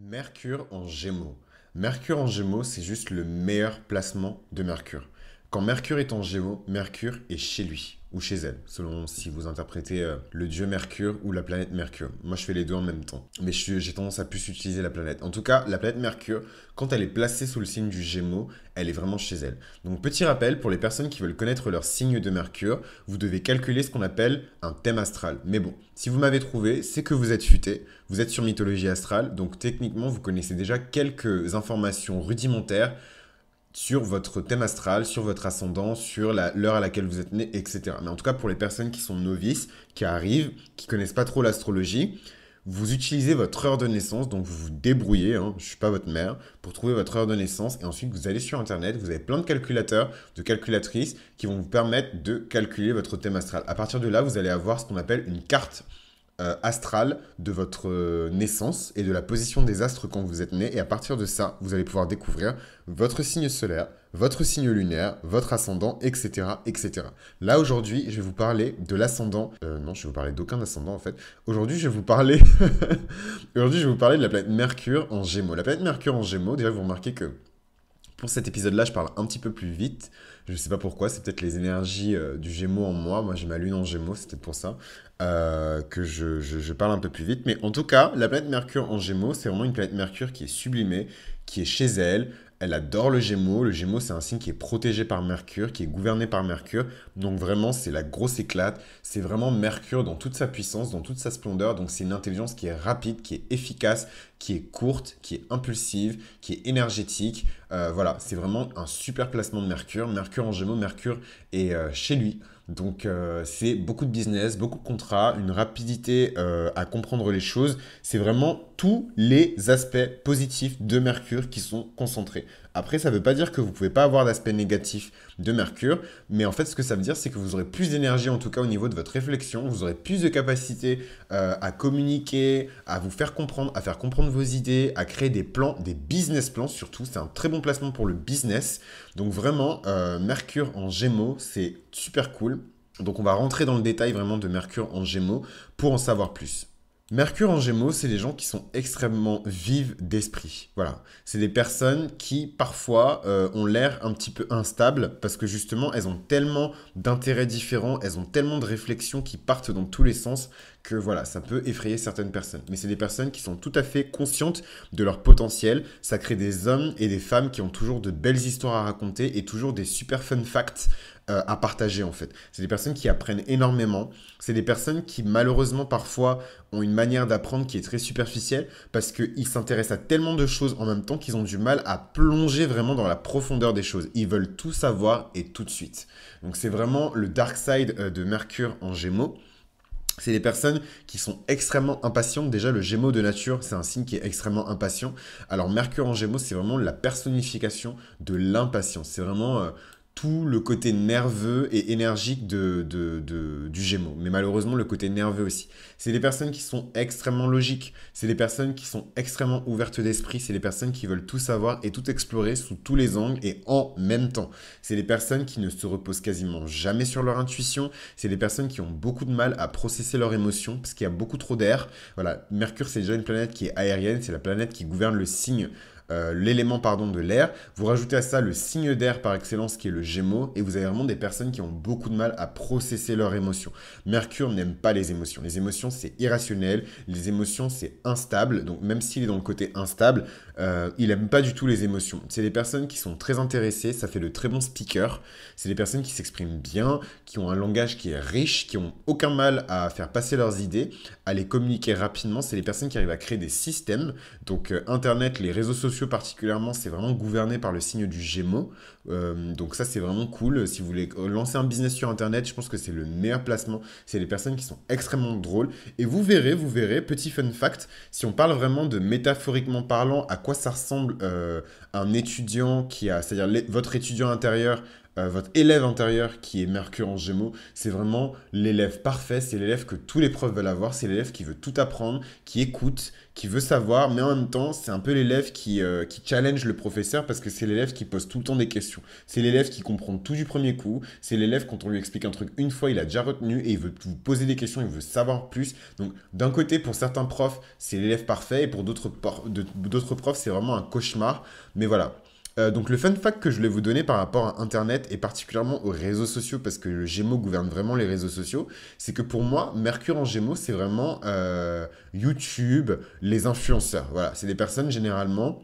Mercure en Gémeaux. Mercure en Gémeaux, c'est juste le meilleur placement de Mercure. Quand Mercure est en Gémeaux, Mercure est chez lui ou chez elle, selon si vous interprétez euh, le dieu Mercure ou la planète Mercure. Moi, je fais les deux en même temps. Mais j'ai tendance à plus utiliser la planète. En tout cas, la planète Mercure, quand elle est placée sous le signe du Gémeaux, elle est vraiment chez elle. Donc, petit rappel, pour les personnes qui veulent connaître leur signe de Mercure, vous devez calculer ce qu'on appelle un thème astral. Mais bon, si vous m'avez trouvé, c'est que vous êtes futé, vous êtes sur mythologie astrale, donc techniquement, vous connaissez déjà quelques informations rudimentaires sur votre thème astral, sur votre ascendant, sur l'heure à laquelle vous êtes né, etc. Mais en tout cas, pour les personnes qui sont novices, qui arrivent, qui connaissent pas trop l'astrologie, vous utilisez votre heure de naissance, donc vous vous débrouillez, hein, je ne suis pas votre mère, pour trouver votre heure de naissance. Et ensuite, vous allez sur Internet, vous avez plein de calculateurs, de calculatrices qui vont vous permettre de calculer votre thème astral. À partir de là, vous allez avoir ce qu'on appelle une carte euh, astral de votre euh, naissance et de la position des astres quand vous êtes né. Et à partir de ça, vous allez pouvoir découvrir votre signe solaire, votre signe lunaire, votre ascendant, etc. etc. Là, aujourd'hui, je vais vous parler de l'ascendant. Euh, non, je vais vous parler d'aucun ascendant en fait. Aujourd'hui, je vais vous parler. aujourd'hui, je vais vous parler de la planète Mercure en Gémeaux. La planète Mercure en Gémeaux, déjà, vous remarquez que pour cet épisode-là, je parle un petit peu plus vite. Je ne sais pas pourquoi, c'est peut-être les énergies euh, du Gémeaux en moi. Moi, j'ai ma lune en Gémeaux, c'était pour ça euh, que je, je, parle un peu plus vite. Mais en tout cas, la planète Mercure en Gémeaux, c'est vraiment une planète Mercure qui est sublimée, qui est chez elle. Elle adore le Gémeaux. Le Gémeaux, c'est un signe qui est protégé par Mercure, qui est gouverné par Mercure. Donc vraiment, c'est la grosse éclate. C'est vraiment Mercure dans toute sa puissance, dans toute sa splendeur. Donc c'est une intelligence qui est rapide, qui est efficace, qui est courte, qui est impulsive, qui est énergétique. Euh, voilà, c'est vraiment un super placement de Mercure. Mercure en Gémeaux, Mercure est euh, chez lui. Donc euh, c'est beaucoup de business, beaucoup de contrats, une rapidité à comprendre les choses. C'est vraiment tous les aspects positifs de Mercure qui sont concentrés. Après, ça ne veut pas dire que vous ne pouvez pas avoir d'aspect négatif de Mercure, mais en fait ce que ça veut dire c'est que vous aurez plus d'énergie en tout cas au niveau de votre réflexion, vous aurez plus de capacité à communiquer, à vous faire comprendre, à faire comprendre vos idées, à créer des plans, des business plans surtout. C'est un très bon placement pour le business. Donc vraiment, euh, Mercure en Gémeaux, c'est super cool. Donc on va rentrer dans le détail vraiment de Mercure en Gémeaux pour en savoir plus. Mercure en Gémeaux, c'est les gens qui sont extrêmement vives d'esprit. Voilà, c'est des personnes qui parfois euh, ont l'air un petit peu instables parce que justement elles ont tellement d'intérêts différents, elles ont tellement de réflexions qui partent dans tous les sens que voilà, ça peut effrayer certaines personnes. Mais c'est des personnes qui sont tout à fait conscientes de leur potentiel. Ça crée des hommes et des femmes qui ont toujours de belles histoires à raconter et toujours des super fun facts euh, à partager en fait. C'est des personnes qui apprennent énormément. C'est des personnes qui malheureusement parfois ont une manière d'apprendre qui est très superficielle parce qu'ils s'intéressent à tellement de choses en même temps qu'ils ont du mal à plonger vraiment dans la profondeur des choses. Ils veulent tout savoir et tout de suite. Donc c'est vraiment le dark side euh, de Mercure en gémeaux c'est des personnes qui sont extrêmement impatientes. Déjà, le Gémeaux de nature, c'est un signe qui est extrêmement impatient. Alors, Mercure en Gémeaux, c'est vraiment la personnification de l'impatience. C'est vraiment euh, tout le côté nerveux et énergique de, du Gémeaux, mais malheureusement le côté nerveux aussi. C'est des personnes qui sont extrêmement logiques, c'est des personnes qui sont extrêmement ouvertes d'esprit, c'est des personnes qui veulent tout savoir et tout explorer sous tous les angles et en même temps. C'est des personnes qui ne se reposent quasiment jamais sur leur intuition, c'est des personnes qui ont beaucoup de mal à processer leurs émotions parce qu'il y a beaucoup trop d'air. Voilà, Mercure c'est déjà une planète qui est aérienne, c'est la planète qui gouverne le signe euh, l'élément pardon de l'air. Vous rajoutez à ça le signe d'air par excellence qui est le Gémeaux et vous avez vraiment des personnes qui ont beaucoup de mal à processer leurs émotions. Mercure n'aime pas les émotions. Les émotions c'est irrationnel, les émotions c'est instable. Donc même s'il est dans le côté instable, euh, il aime pas du tout les émotions. C'est des personnes qui sont très intéressées, ça fait de très bons speakers. C'est des personnes qui s'expriment bien, qui ont un langage qui est riche, qui ont aucun mal à faire passer leurs idées, à les communiquer rapidement. C'est des personnes qui arrivent à créer des systèmes. Donc euh, Internet, les réseaux sociaux particulièrement, c'est vraiment gouverné par le signe du Gémeaux. Euh, donc ça, c'est vraiment cool. Si vous voulez lancer un business sur Internet, je pense que c'est le meilleur placement. C'est des personnes qui sont extrêmement drôles. Et vous verrez, vous verrez, petit fun fact, si on parle vraiment de métaphoriquement parlant à quoi ça ressemble euh, un étudiant qui a, c'est-à-dire votre étudiant intérieur euh, votre élève intérieur qui est Mercure en Gémeaux, c'est vraiment l'élève parfait, c'est l'élève que tous les profs veulent avoir, c'est l'élève qui veut tout apprendre, qui écoute, qui veut savoir, mais en même temps, c'est un peu l'élève qui, euh, qui challenge le professeur parce que c'est l'élève qui pose tout le temps des questions. C'est l'élève qui comprend tout du premier coup, c'est l'élève quand on lui explique un truc une fois, il a déjà retenu et il veut vous poser des questions, il veut savoir plus. Donc d'un côté, pour certains profs, c'est l'élève parfait et pour d'autres profs, c'est vraiment un cauchemar. Mais voilà, euh, donc le fun fact que je voulais vous donner par rapport à Internet et particulièrement aux réseaux sociaux, parce que le Gémeaux gouverne vraiment les réseaux sociaux, c'est que pour moi, Mercure en Gémeaux, c'est vraiment euh, YouTube, les influenceurs. Voilà, c'est des personnes généralement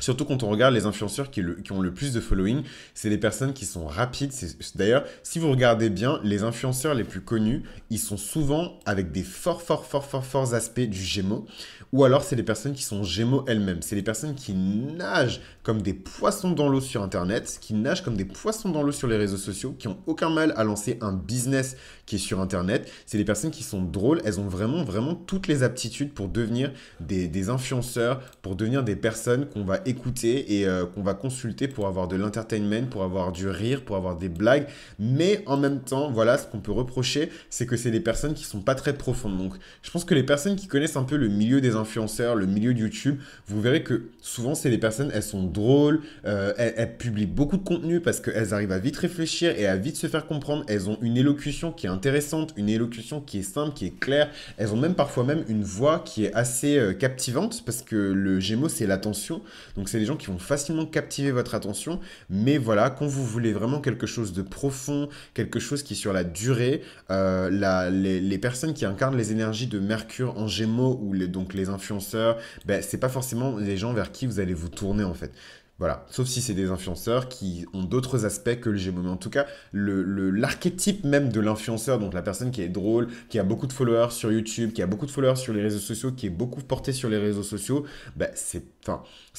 Surtout quand on regarde les influenceurs qui, ont le plus de following, c'est les personnes qui sont rapides. D'ailleurs, si vous regardez bien, les influenceurs les plus connus, ils sont souvent avec des forts, forts, forts, forts, forts aspects du Gémeaux. Ou alors, c'est les personnes qui sont Gémeaux elles-mêmes. C'est les personnes qui nagent comme des poissons dans l'eau sur Internet, qui nagent comme des poissons dans l'eau sur les réseaux sociaux, qui ont aucun mal à lancer un business qui est sur Internet. C'est les personnes qui sont drôles. Elles ont vraiment, vraiment toutes les aptitudes pour devenir des influenceurs, pour devenir des personnes qu'on va écouter et euh, qu'on va consulter pour avoir de l'entertainment, pour avoir du rire, pour avoir des blagues. Mais en même temps, voilà, ce qu'on peut reprocher, c'est que c'est des personnes qui sont pas très profondes. Donc, je pense que les personnes qui connaissent un peu le milieu des influenceurs, le milieu de YouTube, vous verrez que souvent, c'est des personnes, elles sont drôles, euh, elles, publient beaucoup de contenu parce qu'elles arrivent à vite réfléchir et à vite se faire comprendre. Elles ont une élocution qui est intéressante, une élocution qui est simple, qui est claire. Elles ont même parfois même une voix qui est assez euh, captivante parce que le Gémeaux, c'est l'attention. Donc c'est des gens qui vont facilement captiver votre attention, mais voilà, quand vous voulez vraiment quelque chose de profond, quelque chose qui sur la durée, euh, les, personnes qui incarnent les énergies de Mercure en Gémeaux ou les, donc les influenceurs, ben, c'est pas forcément les gens vers qui vous allez vous tourner en fait. Voilà. Sauf si c'est des influenceurs qui ont d'autres aspects que le Gémeaux. Mais En tout cas, l'archétype le, même de l'influenceur, donc la personne qui est drôle, qui a beaucoup de followers sur YouTube, qui a beaucoup de followers sur les réseaux sociaux, qui est beaucoup portée sur les réseaux sociaux, bah, c'est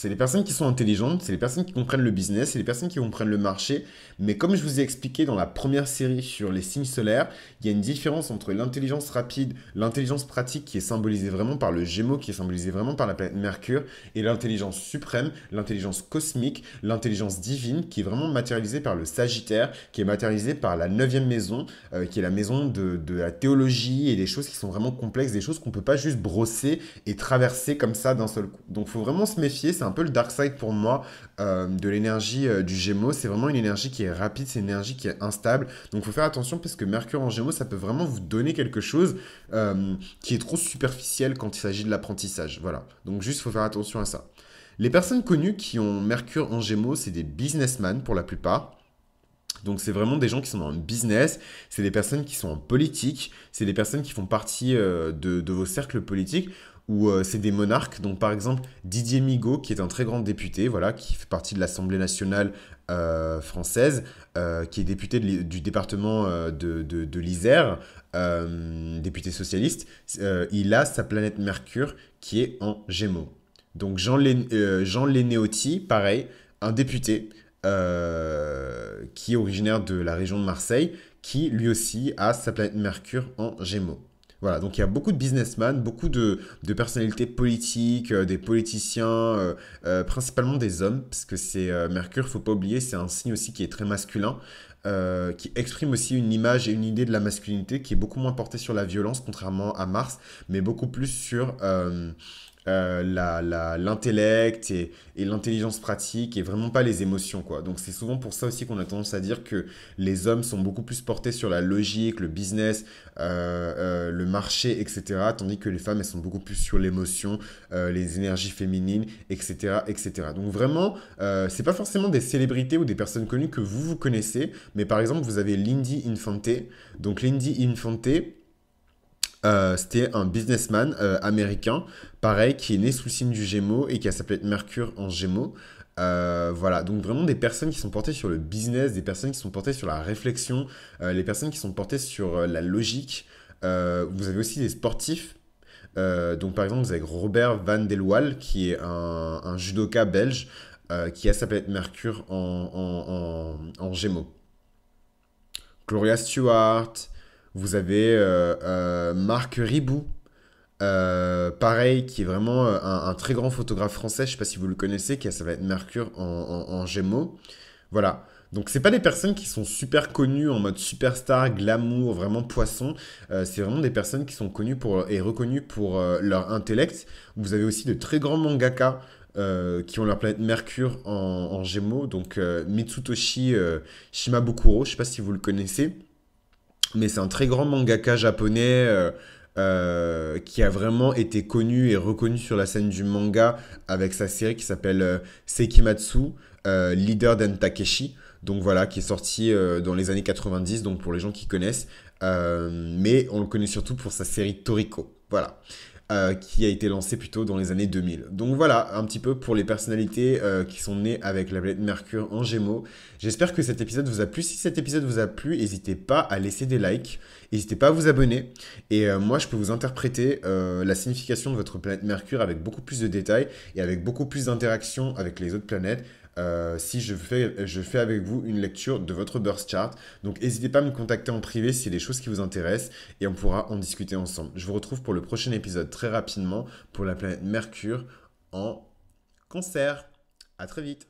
les personnes qui sont intelligentes, c'est les personnes qui comprennent le business, c'est les personnes qui comprennent le marché. Mais comme je vous ai expliqué dans la première série sur les signes solaires, il y a une différence entre l'intelligence rapide, l'intelligence pratique qui est symbolisée vraiment par le Gémeaux, qui est symbolisée vraiment par la planète Mercure, et l'intelligence suprême, l'intelligence cosmique l'intelligence divine qui est vraiment matérialisée par le Sagittaire, qui est matérialisée par la neuvième maison, euh, qui est la maison de, la théologie et des choses qui sont vraiment complexes, des choses qu'on peut pas juste brosser et traverser comme ça d'un seul coup. Donc faut vraiment se méfier, c'est un peu le dark side pour moi euh, de l'énergie euh, du Gémeaux, c'est vraiment une énergie qui est rapide, c'est une énergie qui est instable, donc faut faire attention parce que Mercure en Gémeaux, ça peut vraiment vous donner quelque chose qui est trop superficiel quand il s'agit de l'apprentissage, voilà. Donc juste faut faire attention à ça. Les personnes connues qui ont Mercure en Gémeaux, c'est des businessmen pour la plupart. Donc c'est vraiment des gens qui sont dans le business, c'est des personnes qui sont en politique, c'est des personnes qui font partie euh, de, vos cercles politiques ou euh, c'est des monarques. Donc par exemple Didier Migaud qui est un très grand député, voilà, qui fait partie de l'Assemblée nationale euh, française, qui est député du département de, de l'Isère, député socialiste. il a sa planète Mercure qui est en Gémeaux. Donc Jean, euh, Lénéoti, pareil, un député euh, qui est originaire de la région de Marseille, qui lui aussi a sa planète Mercure en Gémeaux. Voilà, donc il y a beaucoup de businessmen, beaucoup de, personnalités politiques, euh, des politiciens, principalement des hommes, parce que c'est Mercure, faut pas oublier, c'est un signe aussi qui est très masculin, qui exprime aussi une image et une idée de la masculinité qui est beaucoup moins portée sur la violence, contrairement à Mars, mais beaucoup plus sur euh, l'intellect et, l'intelligence pratique et vraiment pas les émotions quoi. Donc c'est souvent pour ça aussi qu'on a tendance à dire que les hommes sont beaucoup plus portés sur la logique, le business, euh, euh, le marché, etc. Tandis que les femmes elles sont beaucoup plus sur l'émotion, les énergies féminines, etc. etc. Donc vraiment, c'est pas forcément des célébrités ou des personnes connues que vous vous connaissez, mais par exemple vous avez Lindy Infante. Donc Lindy Infante, euh, c'était un businessman euh, américain, pareil, qui est né sous le signe du Gémeaux et qui a sa planète Mercure en Gémeaux. Euh, voilà, donc vraiment des personnes qui sont portées sur le business, des personnes qui sont portées sur la réflexion, les personnes qui sont portées sur la logique. vous avez aussi des sportifs. donc par exemple, vous avez Robert Van Delwaal, qui est un, judoka belge, qui a sa planète Mercure en, en, en Gémeaux. Gloria Stewart, vous avez euh, euh, Marc Ribou, euh, pareil, qui est vraiment un, très grand photographe français, je ne sais pas si vous le connaissez, qui a, sa va Mercure en, Gémeaux. Voilà. Donc c'est pas des personnes qui sont super connues en mode superstar, glamour, vraiment poisson. c'est vraiment des personnes qui sont connues pour et reconnues pour leur intellect. Vous avez aussi de très grands mangaka qui ont leur planète Mercure en, Gémeaux. Donc Mitsutoshi Shimabukuro, je ne sais pas si vous le connaissez mais c'est un très grand mangaka japonais. Euh, euh, qui a vraiment été connu et reconnu sur la scène du manga avec sa série qui s'appelle euh, Sekimatsu, Leader d'Entakeshi. donc voilà, qui est sorti dans les années 90, donc pour les gens qui connaissent, mais on le connaît surtout pour sa série Toriko. Voilà. Euh, qui a été lancé plutôt dans les années 2000. Donc voilà, un petit peu pour les personnalités euh, qui sont nées avec la planète Mercure en Gémeaux. J'espère que cet épisode vous a plu. Si cet épisode vous a plu, n'hésitez pas à laisser des likes, n'hésitez pas à vous abonner. Et euh, moi, je peux vous interpréter la signification de votre planète Mercure avec beaucoup plus de détails et avec beaucoup plus d'interactions avec les autres planètes. Euh, si je fais, je fais avec vous une lecture de votre birth chart. Donc n'hésitez pas à me contacter en privé si c'est des choses qui vous intéressent et on pourra en discuter ensemble. Je vous retrouve pour le prochain épisode très rapidement pour la planète Mercure en concert. À très vite